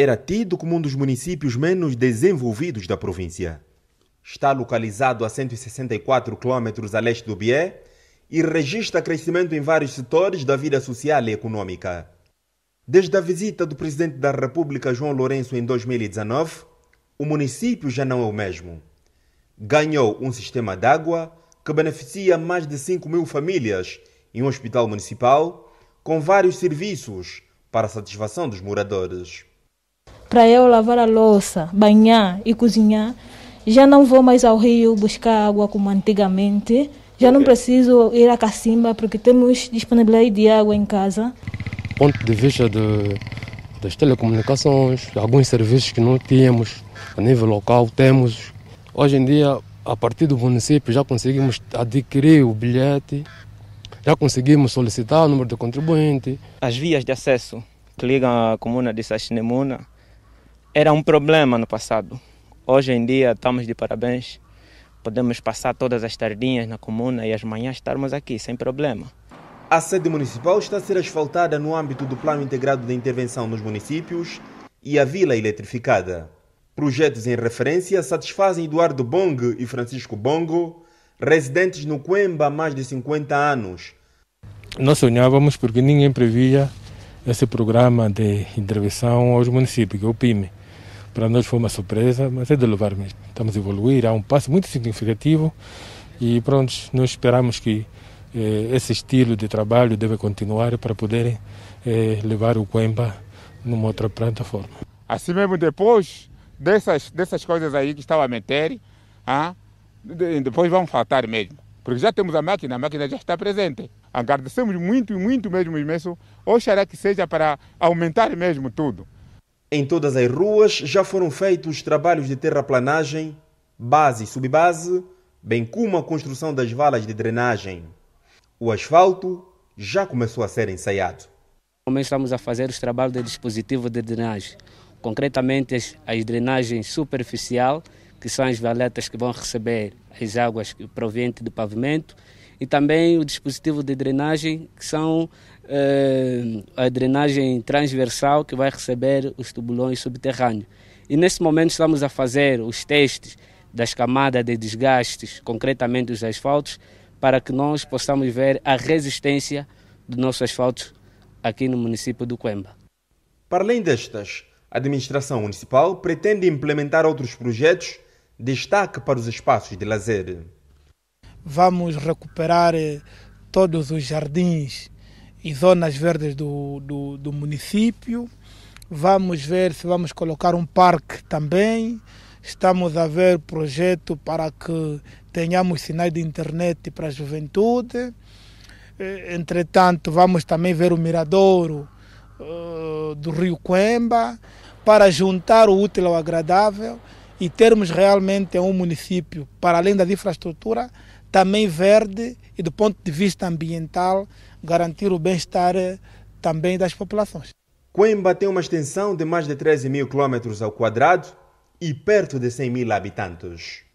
era tido como um dos municípios menos desenvolvidos da província. Está localizado a 164 km a leste do Bié e registra crescimento em vários setores da vida social e econômica. Desde a visita do presidente da República João Lourenço em 2019, o município já não é o mesmo. Ganhou um sistema de água que beneficia mais de 5 mil famílias e um hospital municipal com vários serviços para a satisfação dos moradores para eu lavar a louça, banhar e cozinhar. Já não vou mais ao rio buscar água como antigamente. Já não preciso ir à cacimba porque temos disponibilidade de água em casa. Ponto de vista de, das telecomunicações, alguns serviços que não tínhamos a nível local, temos. Hoje em dia, a partir do município, já conseguimos adquirir o bilhete, já conseguimos solicitar o número de contribuinte. As vias de acesso que ligam à comuna de Sashinemuna era um problema no passado. Hoje em dia estamos de parabéns. Podemos passar todas as tardinhas na comuna e as manhãs estarmos aqui sem problema. A sede municipal está a ser asfaltada no âmbito do Plano Integrado de Intervenção nos Municípios e a vila eletrificada. Projetos em referência satisfazem Eduardo Bong e Francisco Bongo, residentes no Coemba há mais de 50 anos. Nós sonhávamos porque ninguém previa esse programa de intervenção aos municípios, que é o PIME. Para nós foi uma surpresa, mas é de levar mesmo. Estamos a evoluir, há um passo muito significativo e pronto, nós esperamos que eh, esse estilo de trabalho deve continuar para poderem eh, levar o Coemba numa outra plataforma. Assim mesmo, depois dessas, dessas coisas aí que estão a meter, ah, depois vão faltar mesmo. Porque já temos a máquina, a máquina já está presente. Agradecemos muito, muito mesmo imenso. Oxalá que seja para aumentar mesmo tudo. Em todas as ruas já foram feitos trabalhos de terraplanagem, base e subbase, bem como a construção das valas de drenagem. O asfalto já começou a ser ensaiado. Também estamos a fazer os trabalhos de dispositivo de drenagem, concretamente as, as drenagens superficial, que são as valetas que vão receber as águas provenientes do pavimento, e também o dispositivo de drenagem, que são eh, a drenagem transversal que vai receber os tubulões subterrâneos. E nesse momento estamos a fazer os testes das camadas de desgastes, concretamente os asfaltos, para que nós possamos ver a resistência do nosso asfalto aqui no município do Coemba. Para além destas, a administração municipal pretende implementar outros projetos destaque para os espaços de lazer. Vamos recuperar eh, todos os jardins e zonas verdes do, do, do município. Vamos ver se vamos colocar um parque também. Estamos a ver projeto para que tenhamos sinais de internet para a juventude. Eh, entretanto, vamos também ver o miradouro uh, do Rio Coemba para juntar o útil ao agradável e termos realmente um município, para além da infraestrutura, também verde e do ponto de vista ambiental garantir o bem-estar eh, também das populações. Coimbra tem uma extensão de mais de 13 mil quilômetros ao quadrado e perto de 100 mil habitantes.